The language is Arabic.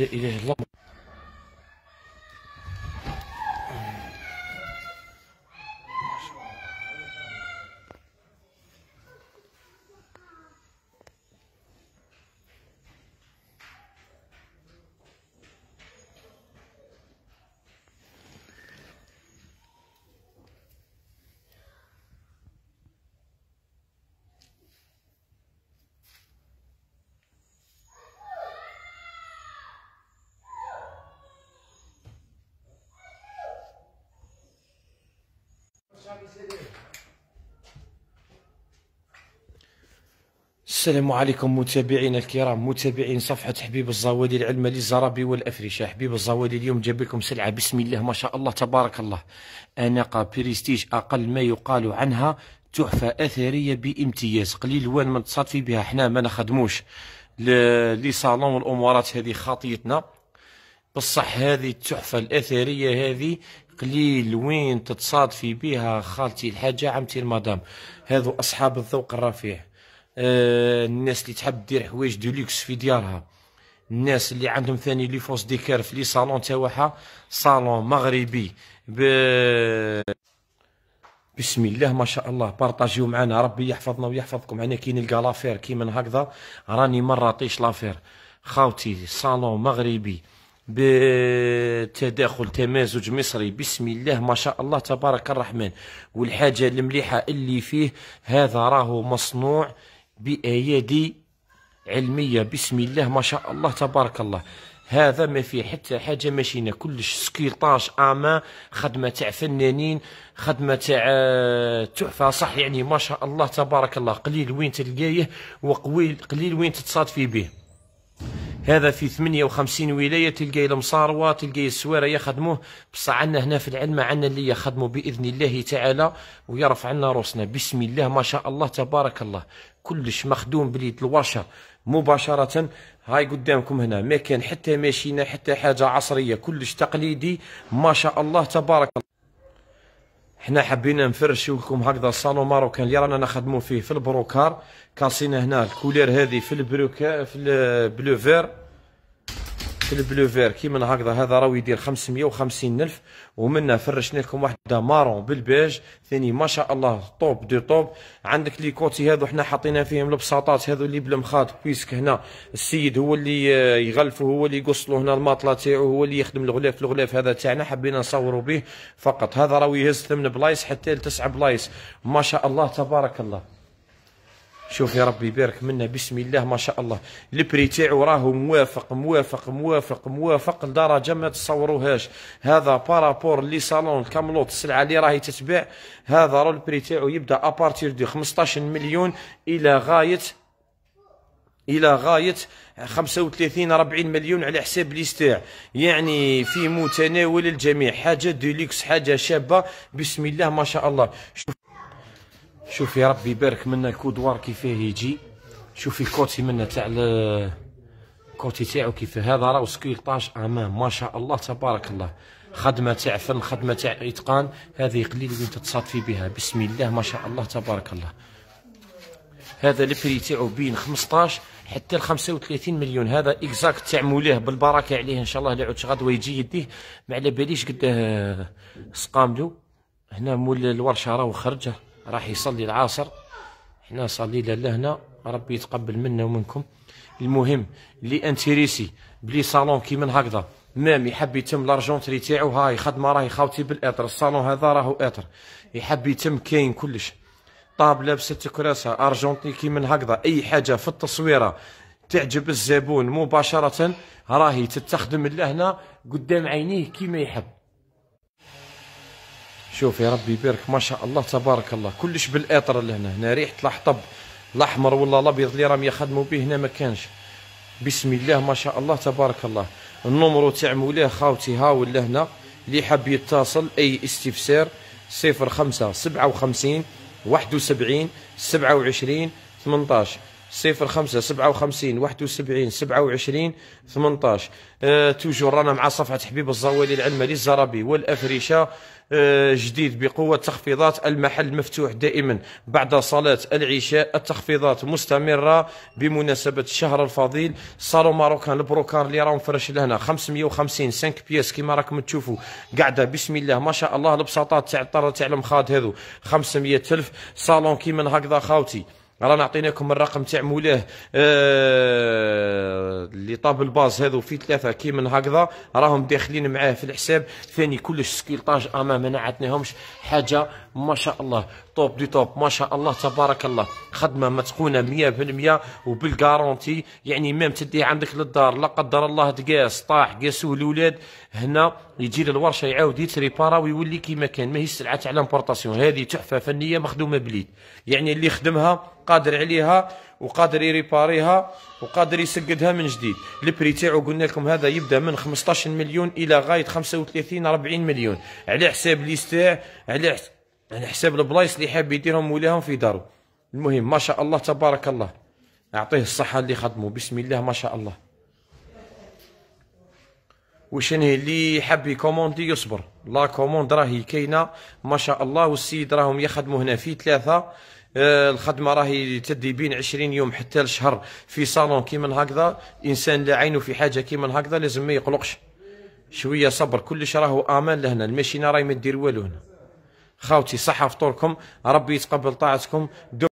it is lot. السلام عليكم متابعينا الكرام متابعين صفحة حبيب الزوادي العلمة للزرابي والأفرشة حبيب الزوادي اليوم جاب لكم سلعة بسم الله ما شاء الله تبارك الله أناقة بريستيج أقل ما يقال عنها تحفة أثرية بامتياز قليل وين ما نتصادفي بها حنا ما نخدموش لي صالون والأمورات هذه خاطيتنا بصح هذه التحفة الأثرية هذه قليل وين تتصادفي بها خالتي الحاجة عمتي المدام هذو أصحاب الذوق الرفيع آه الناس اللي تحب دير حوايج دو لوكس في ديارها الناس اللي عندهم ثاني لي فوس ديكار في لي صالون تاعها صالون مغربي ب... بسم الله ما شاء الله بارطاجيو معنا ربي يحفظنا ويحفظكم انا كي نلقى لافير كي من هكذا راني مره طيش لافير خاوتي صالون مغربي بتداخل تمازج مصري بسم الله ما شاء الله تبارك الرحمن والحاجة المليحة اللي فيه هذا راهو مصنوع بأيادي علمية بسم الله ما شاء الله تبارك الله هذا ما فيه حتى حاجه ماشينا كلش سكيلطاج اما خدمه تاع فنانين خدمه تاع آه، تحفه صح يعني ما شاء الله تبارك الله قليل وين تلقايه وقليل قليل وين تتصادفي به هذا في 58 ولاية تلقى المصاروة تلقى السوارة يخدموه بصح عندنا هنا في العلمة عندنا اللي يخدموا بإذن الله تعالى ويرفع لنا روسنا بسم الله ما شاء الله تبارك الله كلش مخدوم باليد الورشة مباشرة هاي قدامكم هنا ما كان حتى ماشينا حتى حاجة عصرية كلش تقليدي ما شاء الله تبارك الله حنا حبينا نفرشوا لكم هكذا الصالون ماروكان اللي رانا نخدمو فيه في البروكار كاسينا هنا الكولير هذه في البروكا في البلو البلو فير كيما هكذا هذا راه يدير 550 الف ومنه فرشنا لكم واحده مارون بالبيج ثاني ما شاء الله طوب دو طوب عندك لي كوتي هذو حنا حاطين فيهم البساطات هذو اللي بالمخاط بيسك هنا السيد هو اللي يغلفه هو اللي يقصلو هنا الماطله تاعو هو اللي يخدم الغلاف الغلاف هذا تاعنا حبينا نصوروا به فقط هذا راه يهز ثمن بلايص حتى لتسع بلايص ما شاء الله تبارك الله شوف يا ربي يبارك منا بسم الله ما شاء الله البري تاعو راهو موافق موافق موافق موافق لدرجه ما تصوروهاش هذا بارابور لي صالون كاملوت السلعه اللي راهي تتباع هذا راه البري تاعو يبدا ابارتير دو 15 مليون الى غايه الى غايه 35 40 مليون على حساب ليستاع يعني في متناول الجميع حاجه ديليكس حاجه شابه بسم الله ما شاء الله شوف شوفي يا ربي يبارك منا الكودوار كيفاه يجي شوفي كوتي منا تاع الكوتي تاعو كيف هذا راهو سكيلطاج امام ما شاء الله تبارك الله خدمه تاع فن خدمه تاع اتقان هذه قليل اللي تتصادفي بها بسم الله ما شاء الله تبارك الله هذا البري تاعو بين 15 حتى ل 35 مليون هذا اكزاكت تاع مولاه بالبركه عليه ان شاء الله اللي غدوه يجي يديه ما على باليش قداه سقام له هنا مول الورشه راهو خرجه راح يصلي العصر احنا صلينا لهنا ربي يتقبل منا ومنكم المهم اللي انتريسي بلي صالون كي من هكذا مام يحب يتم لارجونتري تاعو هاي خدمه راهي خاوتي بالاطر الصالون هذا راهو اطر يحب يتم كاين كلش طابله بست كراسه ارجونتي كي من هكذا اي حاجه في التصويره تعجب الزبون مباشره راهي تتخدم لهنا قدام عينيه كيما يحب شوف يا ربي يبارك ما شاء الله تبارك الله كلش بالاطر لهنا هنا ريحه الحطب الاحمر ولا الابيض اللي راهم يخدموا به هنا ما كانش بسم الله ما شاء الله تبارك الله النمرو تاع مولاه خاوتي هاول لهنا اللي حاب يتصل اي استفسار 05 57 71 27 18 05 57 71 27 18 وسبعين أه، توجور رانا مع صفحة حبيب الزوالي العلمة للزرابي والأفرشة آه، جديد بقوة تخفيضات المحل مفتوح دائما بعد صلاة العشاء التخفيضات مستمرة بمناسبة الشهر الفضيل صالون ماروكان البروكار اللي راهم فرش لهنا 550 5 بياس كيما راكم تشوفوا قاعدة بسم الله ما شاء الله البساطات تاع الطرة تاع المخاد هذو 500 ألف صالون كيما هكذا خاوتي رانا عطيناكم الرقم تاع مولاه آه، اللي طاب الباز هذو في ثلاثه كي من هكذا راهم داخلين معاه في الحساب ثاني كلش سكيلطاج امام ما عطناهمش حاجه ما شاء الله طوب دي طوب ما شاء الله تبارك الله خدمه متقونه 100% وبالكارونتي يعني ميم تديه عندك للدار لا قدر الله تقاس طاح قاسوه الاولاد هنا يجي للورشه يعاود يتريبارا ويولي كيما كان ماهيش سلعه تاع لامبورطاسيون هذه تحفه فنيه مخدومه بليد يعني اللي خدمها قادر عليها وقادر يريباريها وقادر يسقدها من جديد البري تاعو قلنا لكم هذا يبدا من 15 مليون الى غايه 35 40 مليون على حساب ليستاع على حساب على يعني حساب البلايص اللي حاب يديرهم وليهم في دارو المهم ما شاء الله تبارك الله اعطيه الصحه اللي خدمو بسم الله ما شاء الله وشنه اللي حاب يكوموندي يصبر لا كوموند راهي كاينه ما شاء الله والسيد راهم يخدموا هنا في ثلاثه آه، الخدمه راهي تدي بين 20 يوم حتى لشهر في صالون كيما هكذا انسان لا عينه في حاجه كيما هكذا لازم ما يقلقش شويه صبر كلش راهو امان لهنا الماشينه راهي ما دير والو هنا خاوتي صحة فطوركم ربي يتقبل طاعتكم